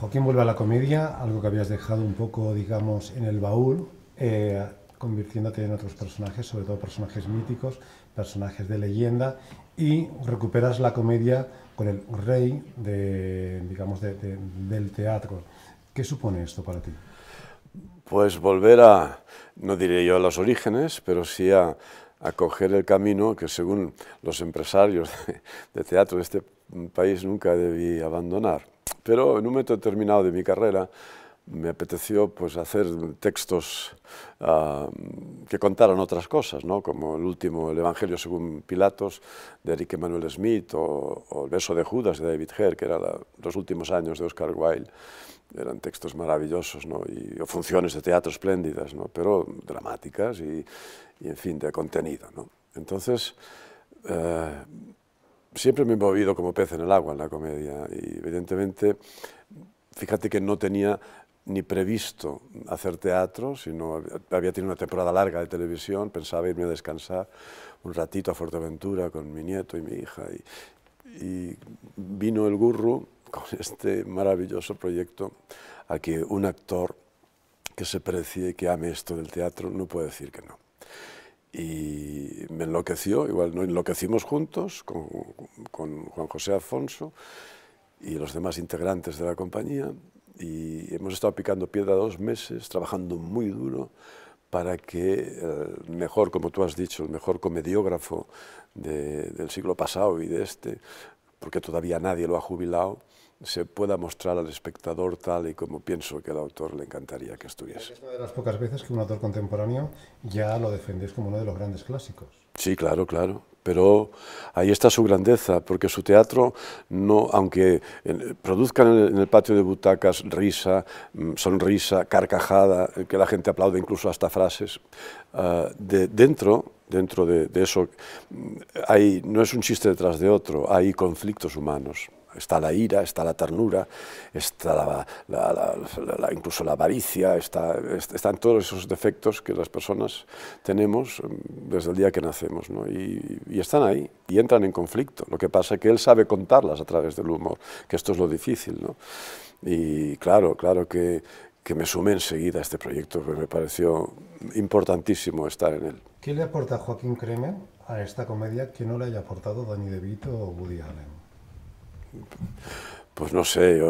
Joaquín vuelve a la comedia, algo que habías dejado un poco, digamos, en el baúl, eh, convirtiéndote en otros personajes, sobre todo personajes míticos, personajes de leyenda, y recuperas la comedia con el rey digamos, del teatro. ¿Qué supone esto para ti? Pues volver a, no diré yo a los orígenes, pero sí a, coger el camino que según los empresarios de teatro de este país nunca debí abandonar pero en un momento determinado de mi carrera me apeteció pues, hacer textos ah, que contaran otras cosas, ¿no? como el último, el Evangelio según Pilatos, de Enrique Manuel Smith, o, El beso de Judas, de David Herr, que eran los últimos años de Oscar Wilde. Eran textos maravillosos, ¿no? y, o funciones de teatro espléndidas, ¿no? pero dramáticas y, y, en fin, de contenido. ¿no? Entonces, eh, siempre me he movido como pez en el agua en la comedia y evidentemente, fíjate que no tenía ni previsto hacer teatro, sino había tenido una temporada larga de televisión, pensaba irme a descansar un ratito a Fuerteventura con mi nieto y mi hija y, vino el gurro con este maravilloso proyecto a que un actor que se precie y que ame esto del teatro no puede decir que no y me enloqueció, igual nos enloquecimos juntos con, Juan José Afonso y los demás integrantes de la compañía y hemos estado picando piedra dos meses, trabajando muy duro para que el mejor, como tú has dicho, el mejor comediógrafo del siglo pasado y de este, porque todavía nadie lo ha jubilado, se pueda mostrar al espectador tal y como pienso que al autor le encantaría que estuviese. Es una de las pocas veces que un autor contemporáneo ya lo defendéis como uno de los grandes clásicos. Sí, claro, claro, pero ahí está su grandeza, porque su teatro, no, aunque produzca en el patio de butacas risa, mm, sonrisa, carcajada, eh, que la gente aplaude incluso hasta frases, ah, de, dentro, dentro de, de eso mm, hay, no es un chiste detrás de otro, hay conflictos humanos. Está la ira, está la ternura, está incluso la avaricia, están todos esos defectos que las personas tenemos em, desde el día que nacemos. Y, están ahí y entran en conflicto. Lo que pasa es que él sabe contarlas a través del humor, que esto es lo difícil. Y claro, claro que, que me sumé enseguida a este proyecto, porque me pareció importantísimo estar en él. ¿Qué le aporta Joaquín Cremen a esta comedia que no le haya aportado Dani De o Woody Allen? pues no sé,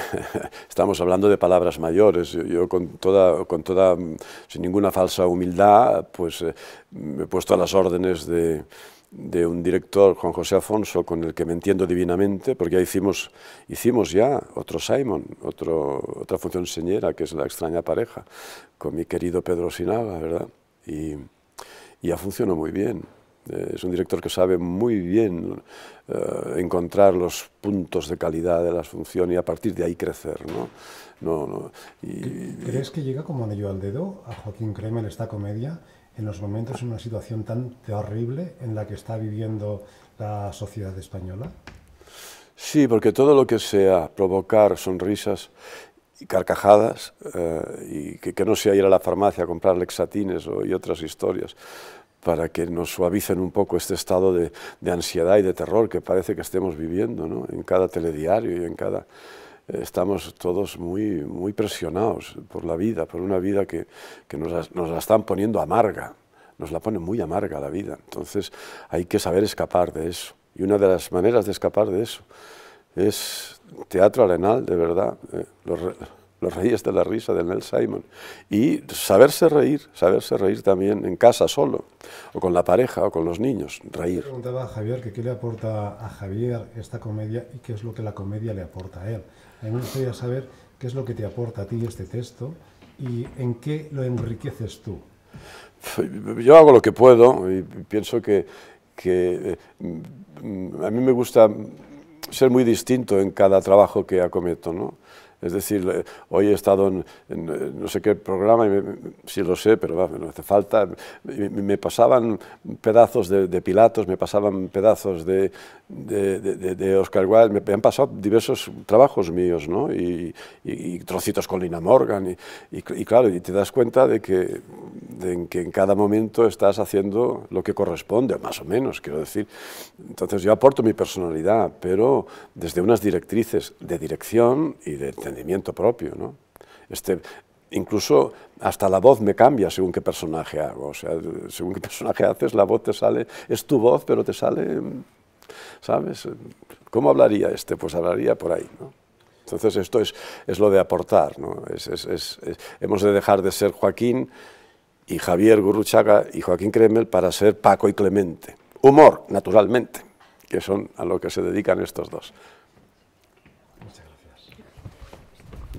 estamos hablando de palabras mayores. Yo, con toda, sin ninguna falsa humildad, pues eh, me he puesto a las órdenes de, un director, Juan José Afonso, con el que me entiendo divinamente, porque ya hicimos, ya otro Simon, otra función señera, que es La extraña pareja, con mi querido Pedro Sinaga, y ya funcionó muy bien. Eh, es un director que sabe muy bien eh, encontrar los puntos de calidad de la función y a partir de ahí crecer. ¿no? ¿Crees que llega como anillo al dedo a Joaquín Cremel esta comedia en los momentos en una situación tan terrible en la que está viviendo la sociedad española? Sí, porque todo lo que sea provocar sonrisas y carcajadas eh, y que, no sea ir a la farmacia a comprar lexatines o, y otras historias para que nos suavicen un poco este estado de, ansiedad y de terror que parece que estemos viviendo ¿no? en cada telediario y en cada eh, estamos todos muy, muy presionados por la vida, por una vida que, que nos, la están poniendo amarga, nos la pone muy amarga la vida. Entonces hay que saber escapar de eso. Y una de las maneras de escapar de eso es teatro arenal, de verdad. Eh, los reyes de la risa de Nell Simon. Y saberse reír, saberse reír también en casa solo, o con la pareja, o con los niños, reír. Preguntaba a Javier que qué le aporta a Javier esta comedia y qué es lo que la comedia le aporta a él. A mí me gustaría saber qué es lo que te aporta a ti este texto y en qué lo enriqueces tú. Yo hago lo que puedo y pienso que, que eh, a mí me gusta ser muy distinto en cada trabajo que acometo, ¿no? Es decir, eh, hoy he estado en, eh, no sé qué programa, y si lo sé, pero no hace falta, me, pasaban pedazos de, Pilatos, me pasaban pedazos de, de, de, Oscar Wilde, me, han pasado diversos trabajos míos, ¿no? Y, trocitos con Lina Morgan, y, y, claro, y te das cuenta de que en que en cada momento estás haciendo lo que corresponde, más o menos, quiero decir. Entonces yo aporto mi personalidad, pero desde unas directrices de dirección y de entendimiento propio, ¿no? Este, incluso hasta la voz me cambia según qué personaje hago, o sea, según qué personaje haces, la voz te sale, es tu voz, pero te sale, ¿sabes? ¿Cómo hablaría este? Pues hablaría por ahí, ¿no? Entonces esto es, es lo de aportar, ¿no? Es, es, hemos de dejar de ser Joaquín y Javier Gurruchaga y Joaquín Kremel para ser Paco y Clemente. Humor, naturalmente, que son a lo que se dedican estos dos.